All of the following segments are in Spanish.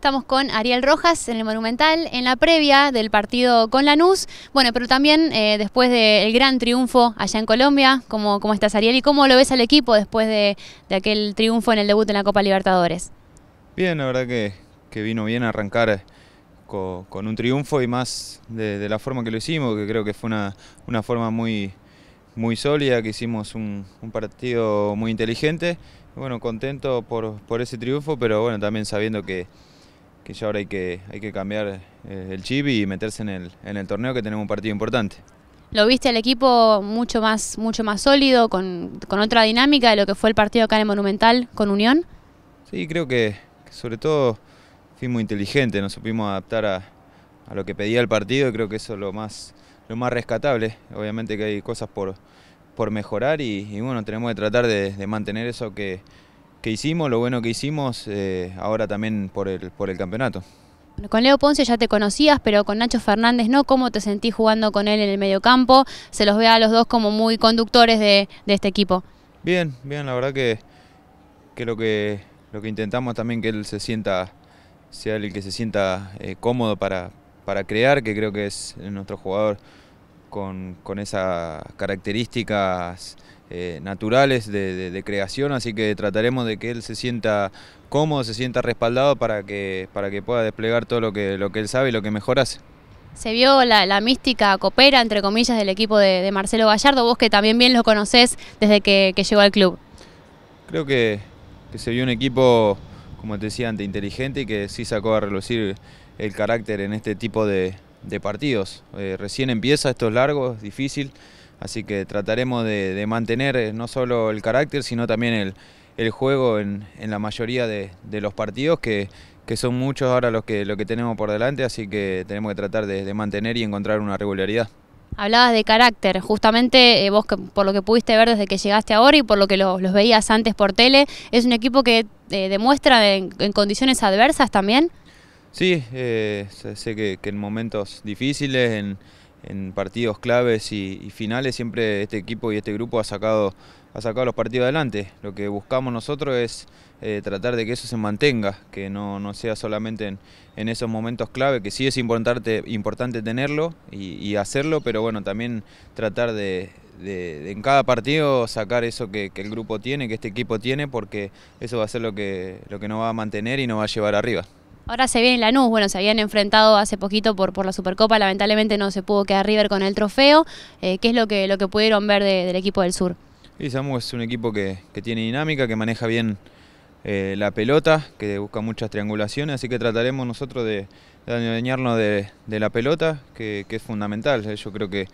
Estamos con Ariel Rojas en el Monumental, en la previa del partido con Lanús. Bueno, pero también eh, después del gran triunfo allá en Colombia, ¿cómo, ¿cómo estás Ariel? ¿Y cómo lo ves al equipo después de, aquel triunfo en el debut en la Copa Libertadores? Bien, la verdad que, vino bien arrancar eh, con, un triunfo y más de, la forma que lo hicimos, que creo que fue una, una forma muy, muy sólida, que hicimos un, partido muy inteligente. Bueno, contento por ese triunfo, pero bueno, también sabiendo que y ya ahora hay que, hay que cambiar eh, el chip y meterse en el, en el torneo que tenemos un partido importante. ¿Lo viste al equipo mucho más, mucho más sólido, con, otra dinámica de lo que fue el partido acá en Monumental con Unión? Sí, creo que, sobre todo fuimos inteligentes, nos supimos adaptar a, lo que pedía el partido y creo que eso es lo más, lo más rescatable. Obviamente que hay cosas por, por mejorar y, bueno, tenemos que tratar de mantener eso que, que hicimos, lo bueno que hicimos eh, ahora también por el, por el campeonato. Con Leo Ponce ya te conocías, pero con Nacho Fernández no. ¿Cómo te sentís jugando con él en el mediocampo? Se los ve a los dos como muy conductores de, este equipo. Bien, bien, la verdad que, lo que lo que intentamos también que él se sienta, sea el que se sienta eh, cómodo para, para crear, que creo que es nuestro jugador con, con esas características eh, naturales de, creación, así que trataremos de que él se sienta cómodo, se sienta respaldado para que, para que pueda desplegar todo lo que, lo que él sabe y lo que mejor hace. Se vio la, mística coopera, entre comillas, del equipo de, Marcelo Gallardo, vos que también bien lo conocés desde que, llegó al club. Creo que, se vio un equipo, como te decía antes, inteligente y que sí sacó a relucir el carácter en este tipo de, partidos. Eh, recién empieza, esto es largo, es difícil. Así que trataremos de, mantener eh, no solo el carácter, sino también el, juego en, la mayoría de, los partidos, que, son muchos ahora los que, lo que tenemos por delante, así que tenemos que tratar de, mantener y encontrar una regularidad. Hablabas de carácter, justamente eh, vos por lo que pudiste ver desde que llegaste ahora y por lo que los veías antes por tele, es un equipo que eh, demuestra en, condiciones adversas también. Sí, sé que, que, en momentos difíciles, en, en partidos claves y, finales siempre este equipo y este grupo ha sacado, ha sacado los partidos adelante. Lo que buscamos nosotros es eh, tratar de que eso se mantenga, que no, sea solamente en, esos momentos clave, que sí es importante, importante tenerlo y, hacerlo, pero bueno, también tratar de, en cada partido sacar eso que, el grupo tiene, que este equipo tiene, porque eso va a ser lo que, lo que nos va a mantener y nos va a llevar arriba. Ahora se viene Lanús, bueno, se habían enfrentado hace poquito por, la Supercopa, lamentablemente no se pudo quedar River con el trofeo. Eh, ¿Qué es lo que, lo que pudieron ver del equipo del sur? Sí, Samu es un equipo que, tiene dinámica, que maneja bien eh, la pelota, que busca muchas triangulaciones, así que trataremos nosotros de, dañarnos de, la pelota, que, que es fundamental. Eh, yo creo que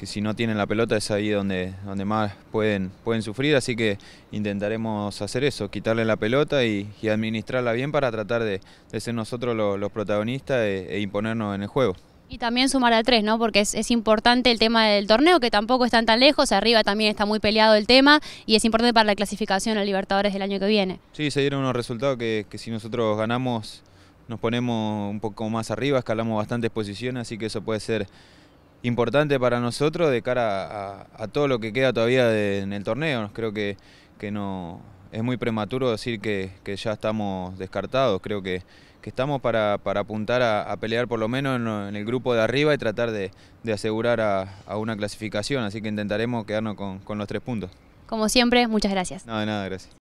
que si no tienen la pelota es ahí donde, donde más pueden, pueden sufrir, así que intentaremos hacer eso, quitarle la pelota y, administrarla bien para tratar de, ser nosotros los, protagonistas e, e, imponernos en el juego. Y también sumar a tres, ¿no? Porque es, importante el tema del torneo, que tampoco están tan lejos, arriba también está muy peleado el tema y es importante para la clasificación a Libertadores del año que viene. Sí, se dieron unos resultados que, que si nosotros ganamos nos ponemos un poco más arriba, escalamos bastantes posiciones, así que eso puede ser importante para nosotros de cara a, todo lo que queda todavía en el torneo. Creo que, que, no es muy prematuro decir que, ya estamos descartados. Creo que, estamos para, apuntar a, pelear por lo menos en, el grupo de arriba y tratar de, asegurar a, una clasificación. Así que intentaremos quedarnos con, con los tres puntos. Como siempre, muchas gracias. No, de nada, gracias.